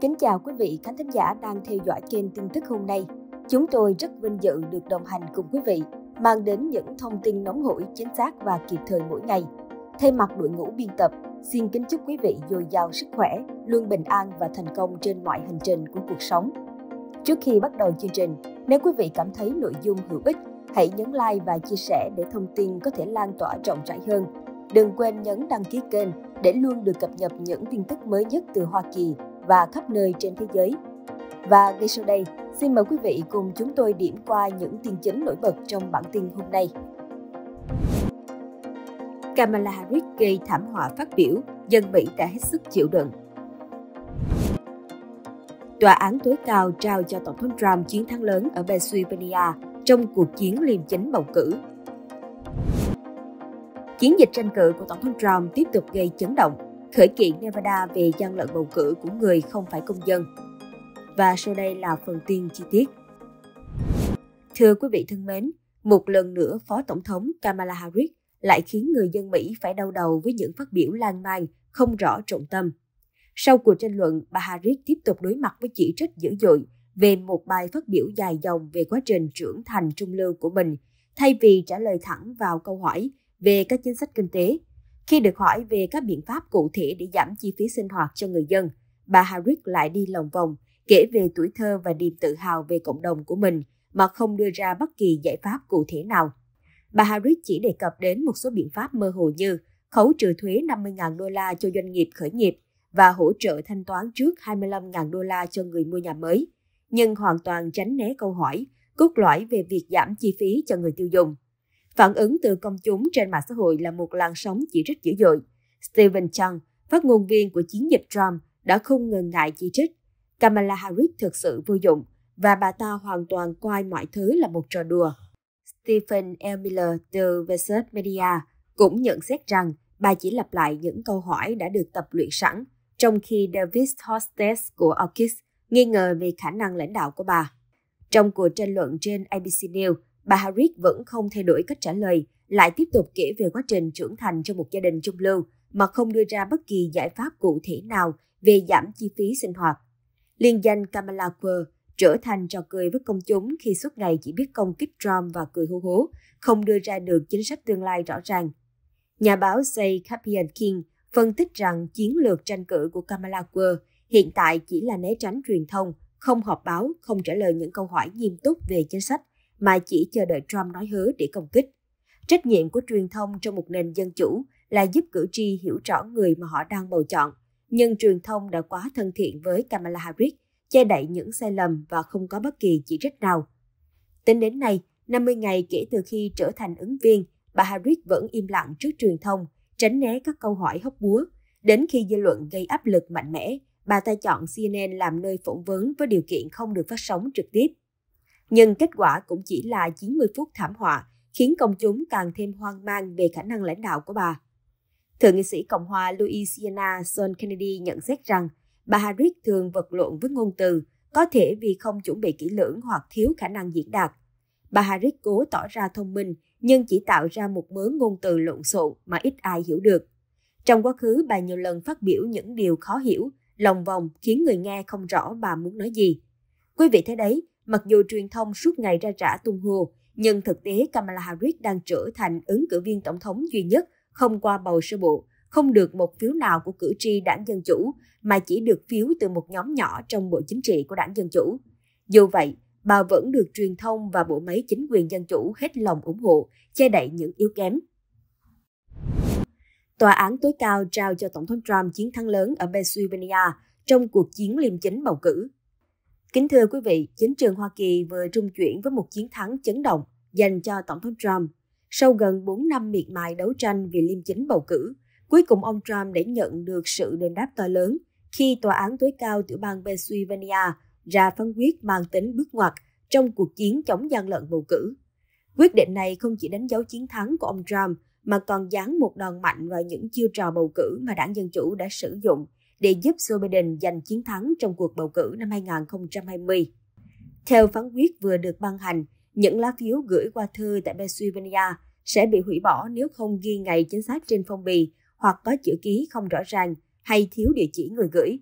Kính chào quý vị khán thính giả đang theo dõi kênh tin tức hôm nay. Chúng tôi rất vinh dự được đồng hành cùng quý vị, mang đến những thông tin nóng hổi, chính xác và kịp thời mỗi ngày. Thay mặt đội ngũ biên tập, xin kính chúc quý vị dồi dào sức khỏe, luôn bình an và thành công trên mọi hành trình của cuộc sống. Trước khi bắt đầu chương trình, nếu quý vị cảm thấy nội dung hữu ích, hãy nhấn like và chia sẻ để thông tin có thể lan tỏa rộng rãi hơn. Đừng quên nhấn đăng ký kênh để luôn được cập nhật những tin tức mới nhất từ Hoa Kỳ và khắp nơi trên thế giới. Và ngay sau đây, xin mời quý vị cùng chúng tôi điểm qua những tin chính nổi bật trong bản tin hôm nay. Kamala Harris gây thảm họa phát biểu, dân Mỹ đã hết sức chịu đựng. Tòa án tối cao trao cho Tổng thống Trump chiến thắng lớn ở Pennsylvania trong cuộc chiến liêm chính bầu cử. Chiến dịch tranh cử của Tổng thống Trump tiếp tục gây chấn động khởi kiện Nevada về gian lận bầu cử của người không phải công dân. Và sau đây là phần tin chi tiết. Thưa quý vị thân mến, một lần nữa Phó Tổng thống Kamala Harris lại khiến người dân Mỹ phải đau đầu với những phát biểu lan man, không rõ trọng tâm. Sau cuộc tranh luận, bà Harris tiếp tục đối mặt với chỉ trích dữ dội về một bài phát biểu dài dòng về quá trình trưởng thành trung lưu của mình, thay vì trả lời thẳng vào câu hỏi về các chính sách kinh tế, khi được hỏi về các biện pháp cụ thể để giảm chi phí sinh hoạt cho người dân, bà Harris lại đi lòng vòng, kể về tuổi thơ và niềm tự hào về cộng đồng của mình mà không đưa ra bất kỳ giải pháp cụ thể nào. Bà Harris chỉ đề cập đến một số biện pháp mơ hồ như khấu trừ thuế 50.000 đô la cho doanh nghiệp khởi nghiệp và hỗ trợ thanh toán trước 25.000 đô la cho người mua nhà mới, nhưng hoàn toàn tránh né câu hỏi cốt lõi về việc giảm chi phí cho người tiêu dùng. Phản ứng từ công chúng trên mạng xã hội là một làn sóng chỉ trích dữ dội. Stephen Chung, phát ngôn viên của chiến dịch Trump, đã không ngần ngại chỉ trích. Kamala Harris thực sự vô dụng và bà ta hoàn toàn coi mọi thứ là một trò đùa. Stephen L. Miller từ Versus Media cũng nhận xét rằng bà chỉ lặp lại những câu hỏi đã được tập luyện sẵn, trong khi David Hostess của Orchid nghi ngờ về khả năng lãnh đạo của bà. Trong cuộc tranh luận trên ABC News, bà Harris vẫn không thay đổi cách trả lời, lại tiếp tục kể về quá trình trưởng thành trong một gia đình trung lưu mà không đưa ra bất kỳ giải pháp cụ thể nào về giảm chi phí sinh hoạt. Liên danh Kamala Quer trở thành trò cười với công chúng khi suốt ngày chỉ biết công kích Trump và cười hô hố, không đưa ra được chính sách tương lai rõ ràng. Nhà báo Jay Capian King phân tích rằng chiến lược tranh cử của Kamala Quer hiện tại chỉ là né tránh truyền thông, không họp báo, không trả lời những câu hỏi nghiêm túc về chính sách mà chỉ chờ đợi Trump nói hứa để công kích. Trách nhiệm của truyền thông trong một nền dân chủ là giúp cử tri hiểu rõ người mà họ đang bầu chọn. Nhưng truyền thông đã quá thân thiện với Kamala Harris, che đậy những sai lầm và không có bất kỳ chỉ trích nào. Tính đến nay, 50 ngày kể từ khi trở thành ứng viên, bà Harris vẫn im lặng trước truyền thông, tránh né các câu hỏi hóc búa. Đến khi dư luận gây áp lực mạnh mẽ, bà ta chọn CNN làm nơi phỏng vấn với điều kiện không được phát sóng trực tiếp. Nhưng kết quả cũng chỉ là 90 phút thảm họa, khiến công chúng càng thêm hoang mang về khả năng lãnh đạo của bà. Thượng nghị sĩ Cộng hòa Louisiana John Kennedy nhận xét rằng bà Harris thường vật lộn với ngôn từ, có thể vì không chuẩn bị kỹ lưỡng hoặc thiếu khả năng diễn đạt. Bà Harris cố tỏ ra thông minh nhưng chỉ tạo ra một mớ ngôn từ lộn xộn mà ít ai hiểu được. Trong quá khứ, bà nhiều lần phát biểu những điều khó hiểu, lòng vòng khiến người nghe không rõ bà muốn nói gì. Quý vị thấy đấy, Mặc dù truyền thông suốt ngày ra rã tung hô, nhưng thực tế Kamala Harris đang trở thành ứng cử viên tổng thống duy nhất không qua bầu sơ bộ, không được một phiếu nào của cử tri đảng Dân Chủ, mà chỉ được phiếu từ một nhóm nhỏ trong bộ chính trị của đảng Dân Chủ. Dù vậy, bà vẫn được truyền thông và bộ máy chính quyền Dân Chủ hết lòng ủng hộ, che đậy những yếu kém. Tòa án tối cao trao cho Tổng thống Trump chiến thắng lớn ở Pennsylvania trong cuộc chiến liêm chính bầu cử. Kính thưa quý vị, chính trường Hoa Kỳ vừa trung chuyển với một chiến thắng chấn động dành cho Tổng thống Trump. Sau gần 4 năm miệt mài đấu tranh vì liêm chính bầu cử, cuối cùng ông Trump đã nhận được sự đền đáp to lớn khi Tòa án tối cao tiểu bang Pennsylvania ra phán quyết mang tính bước ngoặt trong cuộc chiến chống gian lận bầu cử. Quyết định này không chỉ đánh dấu chiến thắng của ông Trump mà còn giáng một đòn mạnh vào những chiêu trò bầu cử mà đảng Dân Chủ đã sử dụng để giúp Joe Biden giành chiến thắng trong cuộc bầu cử năm 2020. Theo phán quyết vừa được ban hành, những lá phiếu gửi qua thư tại Pennsylvania sẽ bị hủy bỏ nếu không ghi ngày chính xác trên phong bì hoặc có chữ ký không rõ ràng hay thiếu địa chỉ người gửi.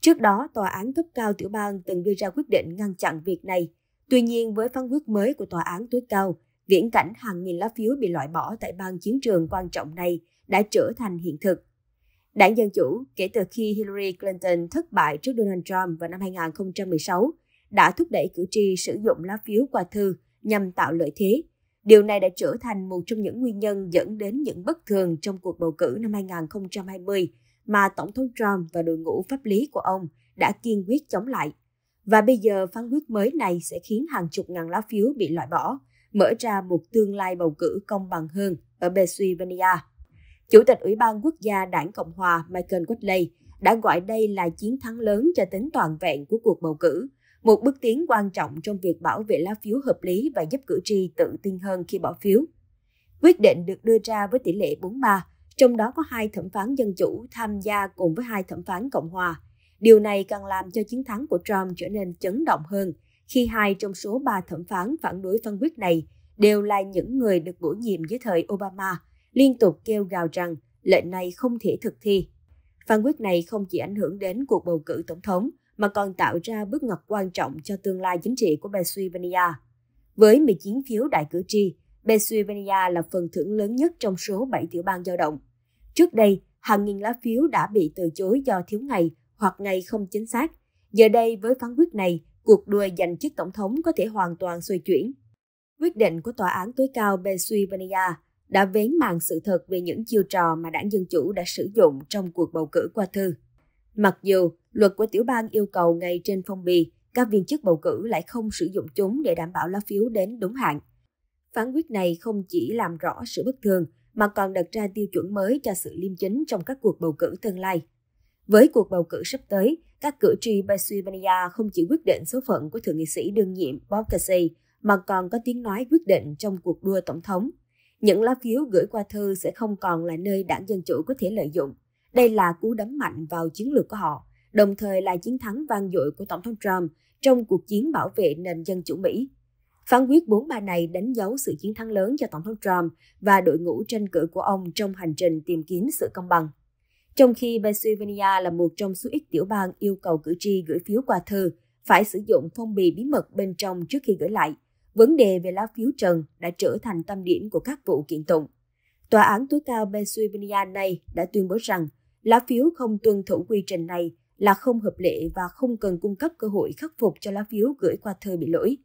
Trước đó, tòa án cấp cao tiểu bang từng đưa ra quyết định ngăn chặn việc này. Tuy nhiên, với phán quyết mới của tòa án tối cao, viễn cảnh hàng nghìn lá phiếu bị loại bỏ tại bang chiến trường quan trọng này đã trở thành hiện thực Đảng Dân Chủ, kể từ khi Hillary Clinton thất bại trước Donald Trump vào năm 2016, đã thúc đẩy cử tri sử dụng lá phiếu qua thư nhằm tạo lợi thế. Điều này đã trở thành một trong những nguyên nhân dẫn đến những bất thường trong cuộc bầu cử năm 2020 mà Tổng thống Trump và đội ngũ pháp lý của ông đã kiên quyết chống lại. Và bây giờ phán quyết mới này sẽ khiến hàng chục ngàn lá phiếu bị loại bỏ, mở ra một tương lai bầu cử công bằng hơn ở Pennsylvania. Chủ tịch Ủy ban Quốc gia Đảng Cộng hòa Michael Godley đã gọi đây là chiến thắng lớn cho tính toàn vẹn của cuộc bầu cử, một bước tiến quan trọng trong việc bảo vệ lá phiếu hợp lý và giúp cử tri tự tin hơn khi bỏ phiếu. Quyết định được đưa ra với tỷ lệ 43, trong đó có hai thẩm phán dân chủ tham gia cùng với hai thẩm phán Cộng hòa. Điều này càng làm cho chiến thắng của Trump trở nên chấn động hơn khi hai trong số ba thẩm phán phản đối phân quyết này đều là những người được bổ nhiệm dưới thời Obama – liên tục kêu gào rằng lệnh này không thể thực thi. Phán quyết này không chỉ ảnh hưởng đến cuộc bầu cử tổng thống, mà còn tạo ra bước ngoặt quan trọng cho tương lai chính trị của Pennsylvania. Với 19 phiếu đại cử tri, Pennsylvania là phần thưởng lớn nhất trong số 7 tiểu bang dao động. Trước đây, hàng nghìn lá phiếu đã bị từ chối do thiếu ngày hoặc ngày không chính xác. Giờ đây, với phán quyết này, cuộc đua giành chức tổng thống có thể hoàn toàn xoay chuyển. Quyết định của Tòa án tối cao Pennsylvania đã vén màn sự thật về những chiêu trò mà đảng Dân Chủ đã sử dụng trong cuộc bầu cử qua thư. Mặc dù luật của tiểu bang yêu cầu ngay trên phong bì, các viên chức bầu cử lại không sử dụng chúng để đảm bảo lá phiếu đến đúng hạn. Phán quyết này không chỉ làm rõ sự bất thường mà còn đặt ra tiêu chuẩn mới cho sự liêm chính trong các cuộc bầu cử tương lai. Với cuộc bầu cử sắp tới, các cử tri Pennsylvania không chỉ quyết định số phận của thượng nghị sĩ đương nhiệm Bob Casey mà còn có tiếng nói quyết định trong cuộc đua tổng thống những lá phiếu gửi qua thư sẽ không còn là nơi đảng Dân Chủ có thể lợi dụng. Đây là cú đấm mạnh vào chiến lược của họ, đồng thời là chiến thắng vang dội của Tổng thống Trump trong cuộc chiến bảo vệ nền dân chủ Mỹ. Phán quyết 43 này đánh dấu sự chiến thắng lớn cho Tổng thống Trump và đội ngũ tranh cử của ông trong hành trình tìm kiếm sự công bằng. Trong khi Pennsylvania là một trong số ít tiểu bang yêu cầu cử tri gửi phiếu qua thư, phải sử dụng phong bì bí mật bên trong trước khi gửi lại – vấn đề về lá phiếu trần đã trở thành tâm điểm của các vụ kiện tụng. Tòa án tối cao Pennsylvania này đã tuyên bố rằng lá phiếu không tuân thủ quy trình này là không hợp lệ và không cần cung cấp cơ hội khắc phục cho lá phiếu gửi qua thơ bị lỗi.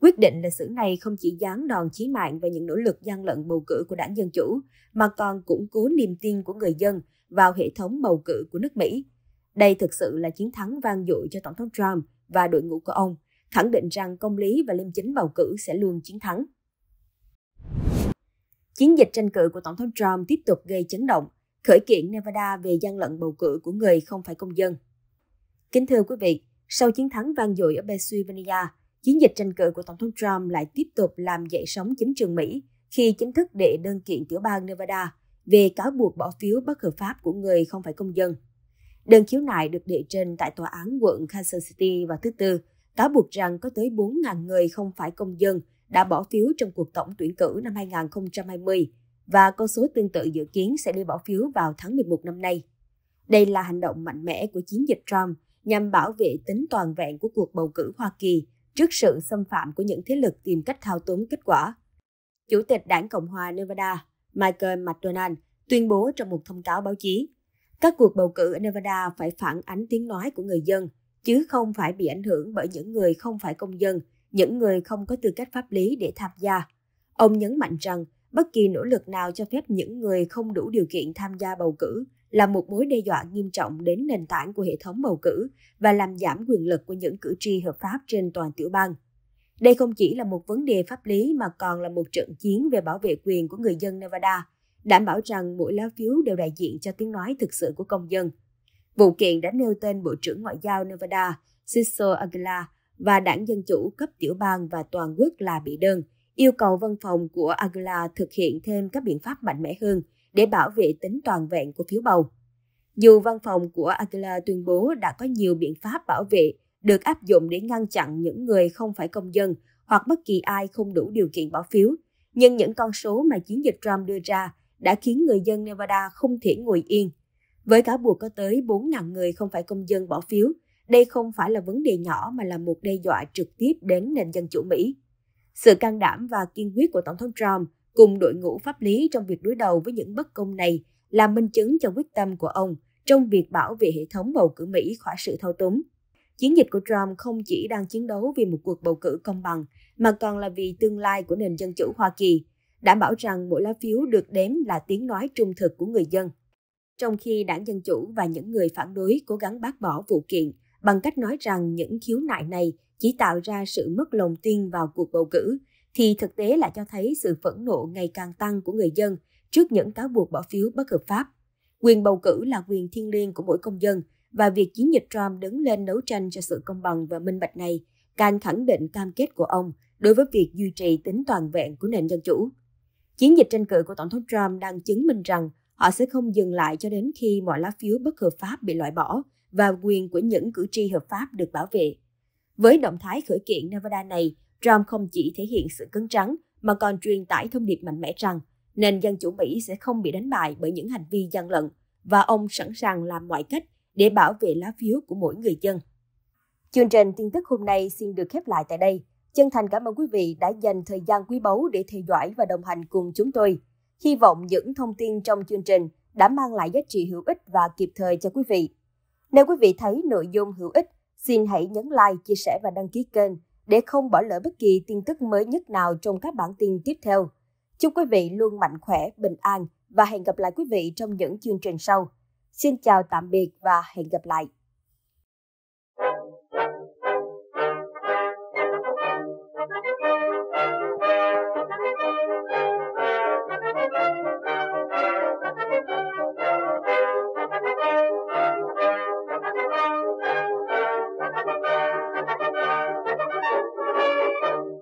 Quyết định lịch sử này không chỉ giáng đòn chí mạng về những nỗ lực gian lận bầu cử của đảng Dân Chủ, mà còn củng cố niềm tin của người dân vào hệ thống bầu cử của nước Mỹ. Đây thực sự là chiến thắng vang dội cho Tổng thống Trump và đội ngũ của ông – khẳng định rằng công lý và liêm chính bầu cử sẽ luôn chiến thắng. Chiến dịch tranh cử của Tổng thống Trump tiếp tục gây chấn động, khởi kiện Nevada về gian lận bầu cử của người không phải công dân. Kính thưa quý vị, sau chiến thắng vang dội ở Pennsylvania, chiến dịch tranh cử của Tổng thống Trump lại tiếp tục làm dậy sóng chính trường Mỹ khi chính thức đệ đơn kiện tiểu bang Nevada về cáo buộc bỏ phiếu bất hợp pháp của người không phải công dân. Đơn khiếu nại được đệ trình tại tòa án quận Kansas City vào thứ Tư, cáo buộc rằng có tới 4.000 người không phải công dân đã bỏ phiếu trong cuộc tổng tuyển cử năm 2020 và con số tương tự dự kiến sẽ đi bỏ phiếu vào tháng 11 năm nay. Đây là hành động mạnh mẽ của chiến dịch Trump nhằm bảo vệ tính toàn vẹn của cuộc bầu cử Hoa Kỳ trước sự xâm phạm của những thế lực tìm cách thao túng kết quả. Chủ tịch Đảng Cộng hòa Nevada Michael McDonald tuyên bố trong một thông cáo báo chí, các cuộc bầu cử ở Nevada phải phản ánh tiếng nói của người dân – chứ không phải bị ảnh hưởng bởi những người không phải công dân, những người không có tư cách pháp lý để tham gia. Ông nhấn mạnh rằng, bất kỳ nỗ lực nào cho phép những người không đủ điều kiện tham gia bầu cử là một mối đe dọa nghiêm trọng đến nền tảng của hệ thống bầu cử và làm giảm quyền lực của những cử tri hợp pháp trên toàn tiểu bang. Đây không chỉ là một vấn đề pháp lý mà còn là một trận chiến về bảo vệ quyền của người dân Nevada, đảm bảo rằng mỗi lá phiếu đều đại diện cho tiếng nói thực sự của công dân. Vụ kiện đã nêu tên Bộ trưởng Ngoại giao Nevada Cecil Aguilar và đảng Dân Chủ cấp tiểu bang và toàn quốc là bị đơn, yêu cầu văn phòng của Aguilar thực hiện thêm các biện pháp mạnh mẽ hơn để bảo vệ tính toàn vẹn của phiếu bầu. Dù văn phòng của Aguilar tuyên bố đã có nhiều biện pháp bảo vệ được áp dụng để ngăn chặn những người không phải công dân hoặc bất kỳ ai không đủ điều kiện bỏ phiếu, nhưng những con số mà chiến dịch Trump đưa ra đã khiến người dân Nevada không thể ngồi yên – với cáo buộc có tới 4.000 người không phải công dân bỏ phiếu, đây không phải là vấn đề nhỏ mà là một đe dọa trực tiếp đến nền dân chủ Mỹ. Sự can đảm và kiên quyết của Tổng thống Trump cùng đội ngũ pháp lý trong việc đối đầu với những bất công này là minh chứng cho quyết tâm của ông trong việc bảo vệ hệ thống bầu cử Mỹ khỏi sự thao túng. Chiến dịch của Trump không chỉ đang chiến đấu vì một cuộc bầu cử công bằng, mà còn là vì tương lai của nền dân chủ Hoa Kỳ, đảm bảo rằng mỗi lá phiếu được đếm là tiếng nói trung thực của người dân trong khi đảng Dân Chủ và những người phản đối cố gắng bác bỏ vụ kiện bằng cách nói rằng những khiếu nại này chỉ tạo ra sự mất lòng tin vào cuộc bầu cử, thì thực tế lại cho thấy sự phẫn nộ ngày càng tăng của người dân trước những cáo buộc bỏ phiếu bất hợp pháp. Quyền bầu cử là quyền thiêng liêng của mỗi công dân và việc chiến dịch Trump đứng lên đấu tranh cho sự công bằng và minh bạch này càng khẳng định cam kết của ông đối với việc duy trì tính toàn vẹn của nền dân chủ. Chiến dịch tranh cử của Tổng thống Trump đang chứng minh rằng Họ sẽ không dừng lại cho đến khi mọi lá phiếu bất hợp pháp bị loại bỏ và quyền của những cử tri hợp pháp được bảo vệ. Với động thái khởi kiện Nevada này, Trump không chỉ thể hiện sự cứng trắng mà còn truyền tải thông điệp mạnh mẽ rằng nền dân chủ Mỹ sẽ không bị đánh bại bởi những hành vi gian lận và ông sẵn sàng làm mọi cách để bảo vệ lá phiếu của mỗi người dân. Chương trình tin tức hôm nay xin được khép lại tại đây. Chân thành cảm ơn quý vị đã dành thời gian quý báu để theo dõi và đồng hành cùng chúng tôi. Hy vọng những thông tin trong chương trình đã mang lại giá trị hữu ích và kịp thời cho quý vị. Nếu quý vị thấy nội dung hữu ích, xin hãy nhấn like, chia sẻ và đăng ký kênh để không bỏ lỡ bất kỳ tin tức mới nhất nào trong các bản tin tiếp theo. Chúc quý vị luôn mạnh khỏe, bình an và hẹn gặp lại quý vị trong những chương trình sau. Xin chào tạm biệt và hẹn gặp lại.